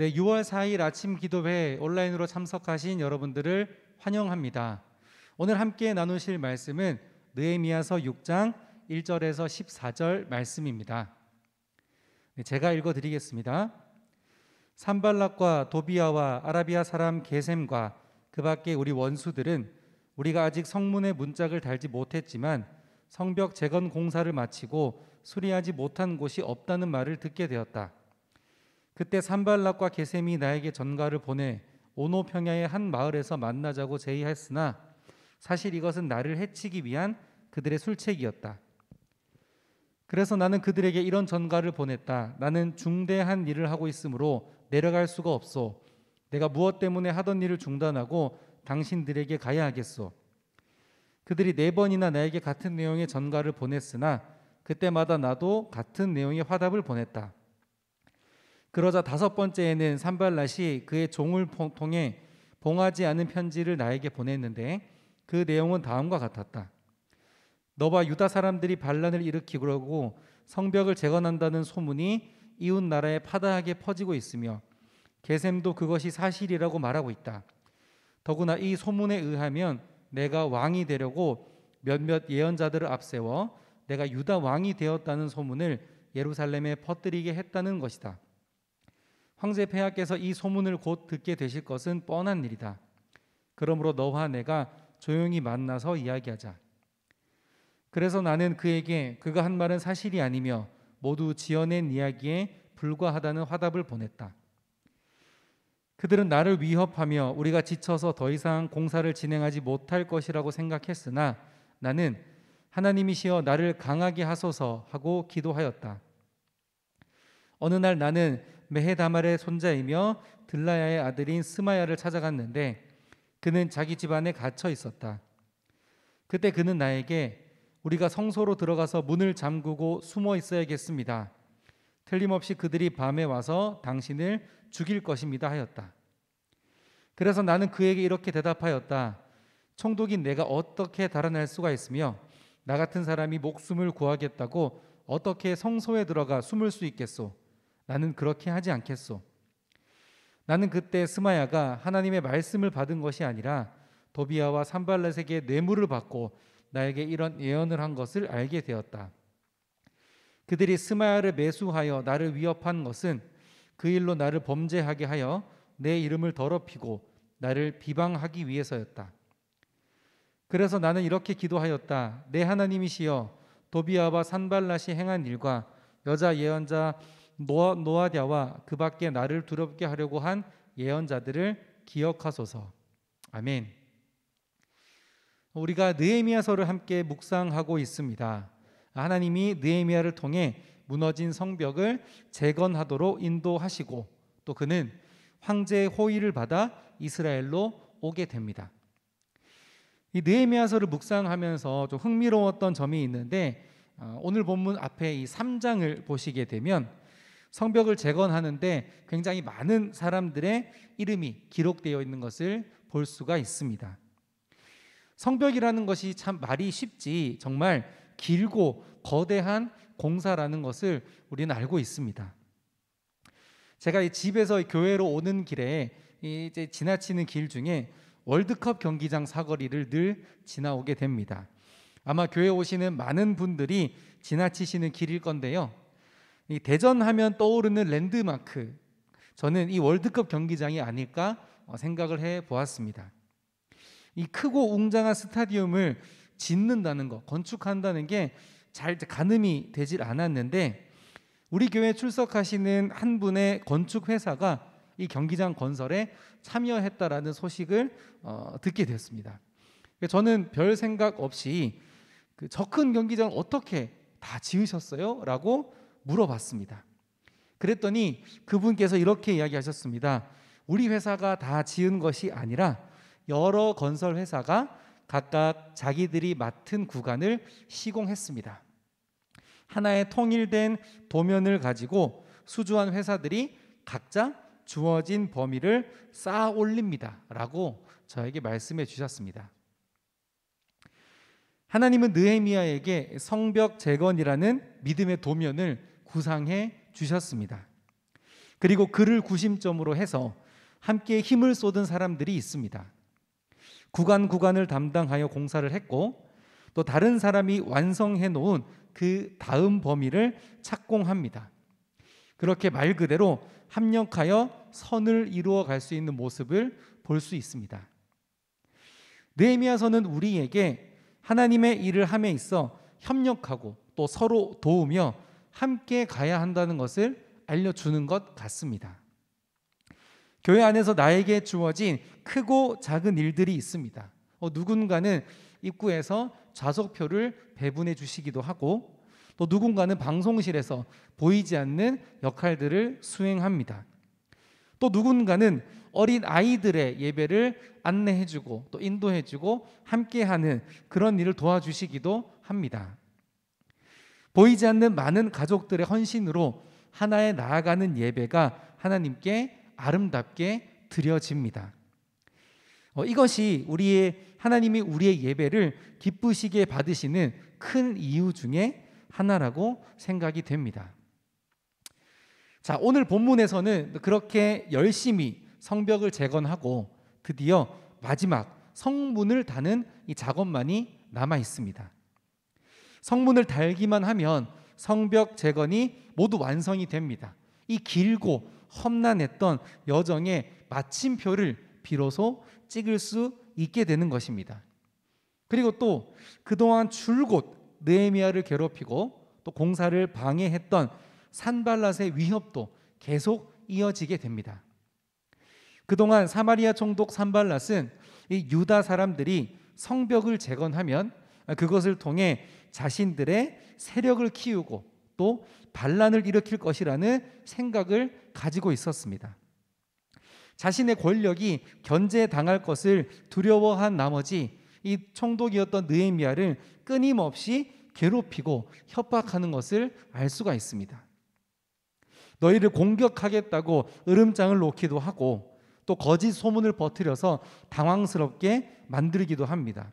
네, 6월 4일 아침 기도회 온라인으로 참석하신 여러분들을 환영합니다. 오늘 함께 나누실 말씀은 느헤미야서 6장 1절에서 14절 말씀입니다. 네, 제가 읽어 드리겠습니다. 산발락과 도비아와 아라비아 사람 게셈과 그 밖에 우리 원수들은 우리가 아직 성문에 문짝을 달지 못했지만 성벽 재건 공사를 마치고 수리하지 못한 곳이 없다는 말을 듣게 되었다. 그때 산발락과 게셈이 나에게 전가를 보내 오노 평야의 한 마을에서 만나자고 제의했으나 사실 이것은 나를 해치기 위한 그들의 술책이었다. 그래서 나는 그들에게 이런 전가를 보냈다. 나는 중대한 일을 하고 있으므로 내려갈 수가 없소. 내가 무엇 때문에 하던 일을 중단하고 당신들에게 가야 하겠소. 그들이 네 번이나 나에게 같은 내용의 전가를 보냈으나 그때마다 나도 같은 내용의 화답을 보냈다. 그러자 다섯 번째에는 산발랏이 그의 종을 통해 봉하지 않은 편지를 나에게 보냈는데 그 내용은 다음과 같았다. 너와 유다 사람들이 반란을 일으키고 성벽을 재건한다는 소문이 이웃 나라에 파다하게 퍼지고 있으며 게셈도 그것이 사실이라고 말하고 있다. 더구나 이 소문에 의하면 내가 왕이 되려고 몇몇 예언자들을 앞세워 내가 유다 왕이 되었다는 소문을 예루살렘에 퍼뜨리게 했다는 것이다. 황제 폐하께서 이 소문을 곧 듣게 되실 것은 뻔한 일이다. 그러므로 너와 내가 조용히 만나서 이야기하자. 그래서 나는 그에게 그가 한 말은 사실이 아니며 모두 지어낸 이야기에 불과하다는 화답을 보냈다. 그들은 나를 위협하며 우리가 지쳐서 더 이상 공사를 진행하지 못할 것이라고 생각했으나 나는 하나님이시여 나를 강하게 하소서 하고 기도하였다. 어느 날 나는 메헤다말의 손자이며 들라야의 아들인 스마야를 찾아갔는데 그는 자기 집안에 갇혀 있었다. 그때 그는 나에게 우리가 성소로 들어가서 문을 잠그고 숨어 있어야겠습니다. 틀림없이 그들이 밤에 와서 당신을 죽일 것입니다 하였다. 그래서 나는 그에게 이렇게 대답하였다. 총독인 내가 어떻게 달아날 수가 있으며 나 같은 사람이 목숨을 구하겠다고 어떻게 성소에 들어가 숨을 수 있겠소? 나는 그렇게 하지 않겠소. 나는 그때 스마야가 하나님의 말씀을 받은 것이 아니라 도비아와 산발렛에게 뇌물을 받고 나에게 이런 예언을 한 것을 알게 되었다. 그들이 스마야를 매수하여 나를 위협한 것은 그 일로 나를 범죄하게 하여 내 이름을 더럽히고 나를 비방하기 위해서였다. 그래서 나는 이렇게 기도하였다. 내 하나님이시여 도비아와 산발라시 행한 일과 여자 예언자 노아, 노아디아와 그 밖에 나를 두렵게 하려고 한 예언자들을 기억하소서. 아멘. 우리가 느헤미야서를 함께 묵상하고 있습니다. 하나님이 느헤미야를 통해 무너진 성벽을 재건하도록 인도하시고 또 그는 황제의 호의를 받아 이스라엘로 오게 됩니다. 이 느헤미야서를 묵상하면서 좀 흥미로웠던 점이 있는데 어, 오늘 본문 앞에 이 3장을 보시게 되면 성벽을 재건하는데 굉장히 많은 사람들의 이름이 기록되어 있는 것을 볼 수가 있습니다. 성벽이라는 것이 참 말이 쉽지 정말 길고 거대한 공사라는 것을 우리는 알고 있습니다. 제가 집에서 교회로 오는 길에 이제 지나치는 길 중에 월드컵 경기장 사거리를 늘 지나오게 됩니다. 아마 교회 오시는 많은 분들이 지나치시는 길일 건데요. 이 대전 하면 떠오르는 랜드마크 저는 이 월드컵 경기장이 아닐까 어, 생각을 해 보았습니다. 이 크고 웅장한 스타디움을 짓는다는 것, 건축한다는 게 잘 가늠이 되질 않았는데 우리 교회 출석하시는 한 분의 건축 회사가 이 경기장 건설에 참여했다라는 소식을 어, 듣게 됐습니다. 저는 별 생각 없이 그저큰 경기장 어떻게 다 지으셨어요? 라고 물어봤습니다. 그랬더니 그분께서 이렇게 이야기하셨습니다. 우리 회사가 다 지은 것이 아니라 여러 건설 회사가 각각 자기들이 맡은 구간을 시공했습니다. 하나의 통일된 도면을 가지고 수주한 회사들이 각자 주어진 범위를 쌓아 올립니다. 라고 저에게 말씀해 주셨습니다. 하나님은 느헤미야에게 성벽 재건이라는 믿음의 도면을 구상해 주셨습니다. 그리고 그를 구심점으로 해서 함께 힘을 쏟은 사람들이 있습니다. 구간 구간을 담당하여 공사를 했고 또 다른 사람이 완성해 놓은 그 다음 범위를 착공합니다. 그렇게 말 그대로 합력하여 선을 이루어 갈 수 있는 모습을 볼 수 있습니다. 느헤미야서는 우리에게 하나님의 일을 함에 있어 협력하고 또 서로 도우며 함께 가야 한다는 것을 알려주는 것 같습니다. 교회 안에서 나에게 주어진 크고 작은 일들이 있습니다. 어, 누군가는 입구에서 좌석표를 배분해 주시기도 하고 또 누군가는 방송실에서 보이지 않는 역할들을 수행합니다. 또 누군가는 어린 아이들의 예배를 안내해주고 또 인도해주고 함께하는 그런 일을 도와주시기도 합니다. 보이지 않는 많은 가족들의 헌신으로 하나에 나아가는 예배가 하나님께 아름답게 드려집니다. 어, 이것이 우리의 하나님이 우리의 예배를 기쁘시게 받으시는 큰 이유 중에 하나라고 생각이 됩니다. 자, 오늘 본문에서는 그렇게 열심히 성벽을 재건하고 드디어 마지막 성문을 다는 이 작업만이 남아 있습니다. 성분을 달기만 하면 성벽 재건이 모두 완성이 됩니다. 이 길고 험난했던 여정의 마침표를 비로소 찍을 수 있게 되는 것입니다. 그리고 또 그동안 줄곧 느헤미야를 괴롭히고 또 공사를 방해했던 산발랏의 위협도 계속 이어지게 됩니다. 그동안 사마리아 총독 산발랏은 유다 사람들이 성벽을 재건하면 아, 그것을 통해 자신들의 세력을 키우고 또 반란을 일으킬 것이라는 생각을 가지고 있었습니다. 자신의 권력이 견제당할 것을 두려워한 나머지 이 총독이었던 느헤미야를 끊임없이 괴롭히고 협박하는 것을 알 수가 있습니다. 너희를 공격하겠다고 으름장을 놓기도 하고 또 거짓 소문을 버뜨려서 당황스럽게 만들기도 합니다.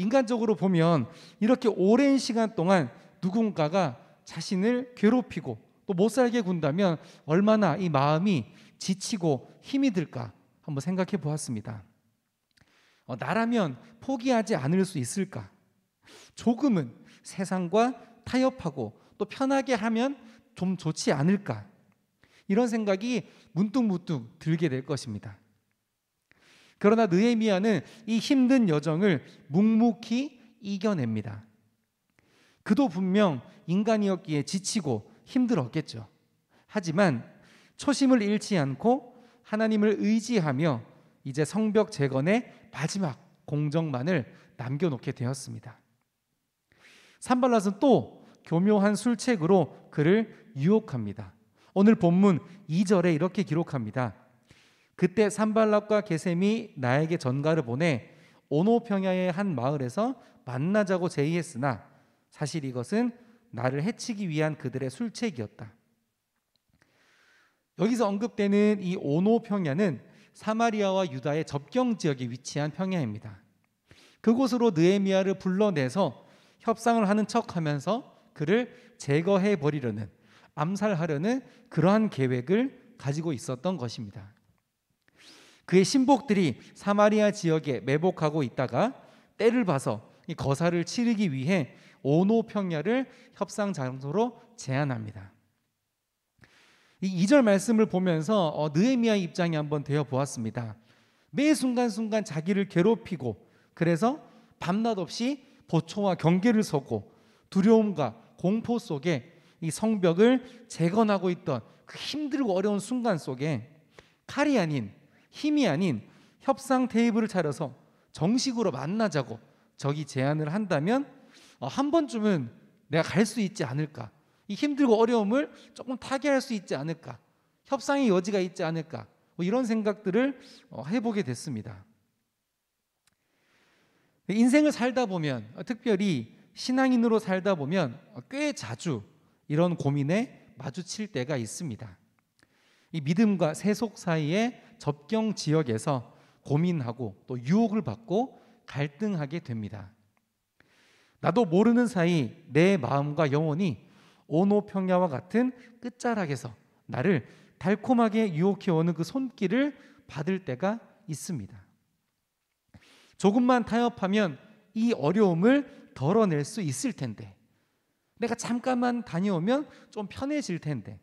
인간적으로 보면 이렇게 오랜 시간 동안 누군가가 자신을 괴롭히고 또 못 살게 군다면 얼마나 이 마음이 지치고 힘이 들까 한번 생각해 보았습니다. 어, 나라면 포기하지 않을 수 있을까? 조금은 세상과 타협하고 또 편하게 하면 좀 좋지 않을까? 이런 생각이 문득문득 들게 될 것입니다. 그러나 느헤미야는 이 힘든 여정을 묵묵히 이겨냅니다. 그도 분명 인간이었기에 지치고 힘들었겠죠. 하지만 초심을 잃지 않고 하나님을 의지하며 이제 성벽 재건의 마지막 공정만을 남겨놓게 되었습니다. 산발랏은 또 교묘한 술책으로 그를 유혹합니다. 오늘 본문 2절에 이렇게 기록합니다. 그때 산발락과 게셈이 나에게 전가를 보내 오노평야의 한 마을에서 만나자고 제의했으나 사실 이것은 나를 해치기 위한 그들의 술책이었다. 여기서 언급되는 이 오노평야는 사마리아와 유다의 접경 지역에 위치한 평야입니다. 그곳으로 느헤미야를 불러내서 협상을 하는 척하면서 그를 제거해 버리려는 암살하려는 그러한 계획을 가지고 있었던 것입니다. 그의 신복들이 사마리아 지역에 매복하고 있다가 때를 봐서 이 거사를 치르기 위해 오노 평야를 협상 장소로 제안합니다. 이 2절 말씀을 보면서 어, 느헤미야 입장이 한번 되어 보았습니다. 매 순간순간 자기를 괴롭히고 그래서 밤낮 없이 보초와 경계를 서고 두려움과 공포 속에 이 성벽을 재건하고 있던 그 힘들고 어려운 순간 속에 칼이 아닌 힘이 아닌 협상 테이블을 차려서 정식으로 만나자고 저기 제안을 한다면 어, 한 번쯤은 내가 갈 수 있지 않을까 이 힘들고 어려움을 조금 타개할 수 있지 않을까 협상의 여지가 있지 않을까 뭐 이런 생각들을 어, 해보게 됐습니다. 인생을 살다 보면 어, 특별히 신앙인으로 살다 보면 꽤 자주 이런 고민에 마주칠 때가 있습니다. 이 믿음과 세속 사이에 접경 지역에서 고민하고 또 유혹을 받고 갈등하게 됩니다. 나도 모르는 사이 내 마음과 영혼이 오노평야와 같은 끝자락에서 나를 달콤하게 유혹해오는 그 손길을 받을 때가 있습니다. 조금만 타협하면 이 어려움을 덜어낼 수 있을 텐데, 내가 잠깐만 다녀오면 좀 편해질 텐데,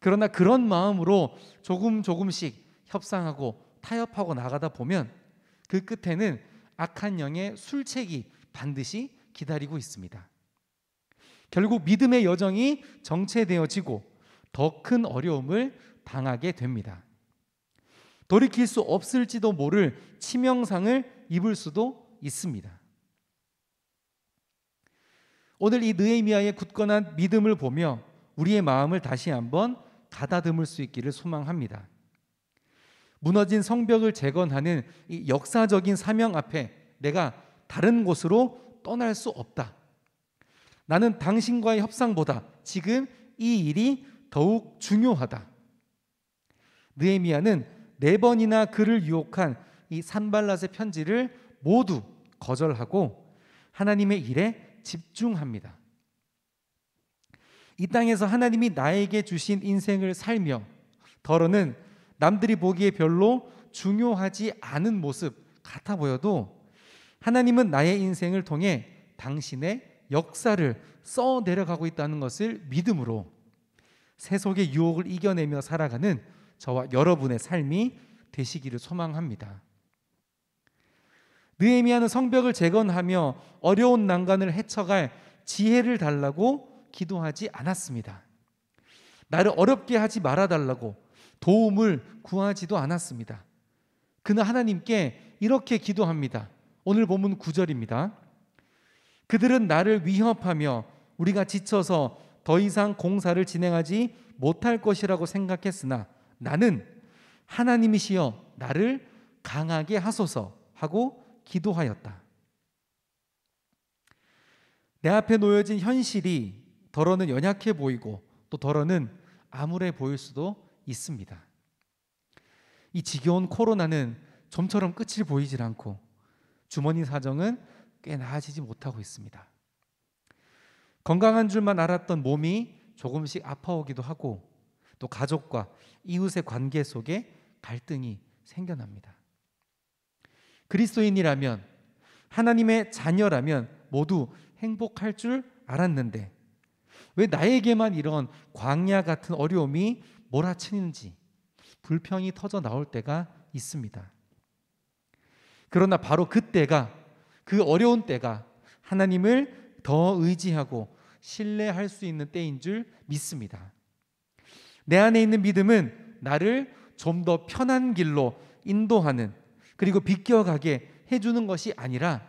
그러나 그런 마음으로 조금 조금씩 협상하고 타협하고 나가다 보면 그 끝에는 악한 영의 술책이 반드시 기다리고 있습니다. 결국 믿음의 여정이 정체되어지고 더 큰 어려움을 당하게 됩니다. 돌이킬 수 없을지도 모를 치명상을 입을 수도 있습니다. 오늘 이 느헤미야의 굳건한 믿음을 보며 우리의 마음을 다시 한번 가다듬을 수 있기를 소망합니다. 무너진 성벽을 재건하는 이 역사적인 사명 앞에 내가 다른 곳으로 떠날 수 없다. 나는 당신과의 협상보다 지금 이 일이 더욱 중요하다. 느헤미야는 네 번이나 그를 유혹한 이 산발랏의 편지를 모두 거절하고 하나님의 일에 집중합니다. 이 땅에서 하나님이 나에게 주신 인생을 살며 더러는 남들이 보기에 별로 중요하지 않은 모습 같아 보여도 하나님은 나의 인생을 통해 당신의 역사를 써 내려가고 있다는 것을 믿음으로 세속의 유혹을 이겨내며 살아가는 저와 여러분의 삶이 되시기를 소망합니다. 느헤미야는 성벽을 재건하며 어려운 난간을 헤쳐갈 지혜를 달라고 기도하지 않았습니다. 나를 어렵게 하지 말아달라고 도움을 구하지도 않았습니다. 그는 하나님께 이렇게 기도합니다. 오늘 보면 9절입니다. 그들은 나를 위협하며 우리가 지쳐서 더 이상 공사를 진행하지 못할 것이라고 생각했으나 나는 하나님이시여 나를 강하게 하소서 하고 기도하였다. 내 앞에 놓여진 현실이 덜어는 연약해 보이고 또 덜어는 암울해 보일 수도 있습니다. 이 지겨운 코로나는 좀처럼 끝이 보이질 않고 주머니 사정은 꽤 나아지지 못하고 있습니다. 건강한 줄만 알았던 몸이 조금씩 아파오기도 하고 또 가족과 이웃의 관계 속에 갈등이 생겨납니다. 그리스도인이라면 하나님의 자녀라면 모두 행복할 줄 알았는데 왜 나에게만 이런 광야 같은 어려움이 몰아치는지 불평이 터져 나올 때가 있습니다. 그러나 바로 그때가 그 어려운 때가 하나님을 더 의지하고 신뢰할 수 있는 때인 줄 믿습니다. 내 안에 있는 믿음은 나를 좀 더 편한 길로 인도하는 그리고 비껴가게 해주는 것이 아니라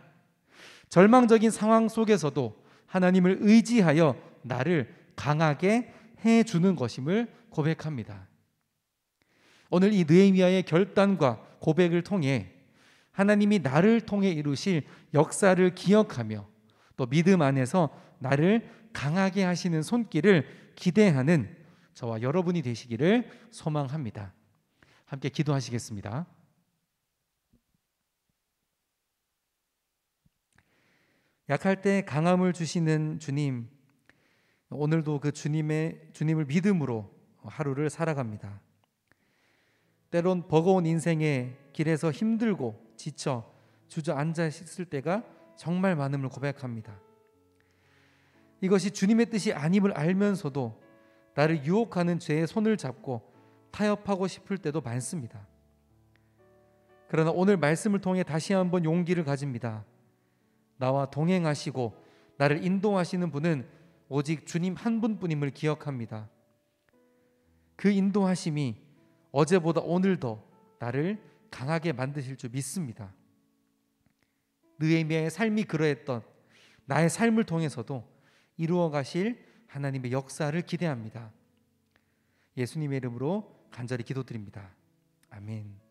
절망적인 상황 속에서도 하나님을 의지하여 나를 강하게 해 주는 것임을 고백합니다. 오늘 이 느헤미야의 결단과 고백을 통해 하나님이 나를 통해 이루실 역사를 기억하며 또 믿음 안에서 나를 강하게 하시는 손길을 기대하는 저와 여러분이 되시기를 소망합니다. 함께 기도하시겠습니다. 약할 때 강함을 주시는 주님, 오늘도 그 주님의 주님을 믿음으로 하루를 살아갑니다. 때론 버거운 인생의 길에서 힘들고 지쳐 주저앉아 있을 때가 정말 많음을 고백합니다. 이것이 주님의 뜻이 아님을 알면서도 나를 유혹하는 죄에 손을 잡고 타협하고 싶을 때도 많습니다. 그러나 오늘 말씀을 통해 다시 한번 용기를 가집니다. 나와 동행하시고 나를 인도하시는 분은 오직 주님 한 분뿐임을 기억합니다. 그 인도하심이 어제보다 오늘도 나를 강하게 만드실 줄 믿습니다. 느헤미야의 삶이 그러했던 나의 삶을 통해서도 이루어 가실 하나님의 역사를 기대합니다. 예수님의 이름으로 간절히 기도드립니다. 아멘.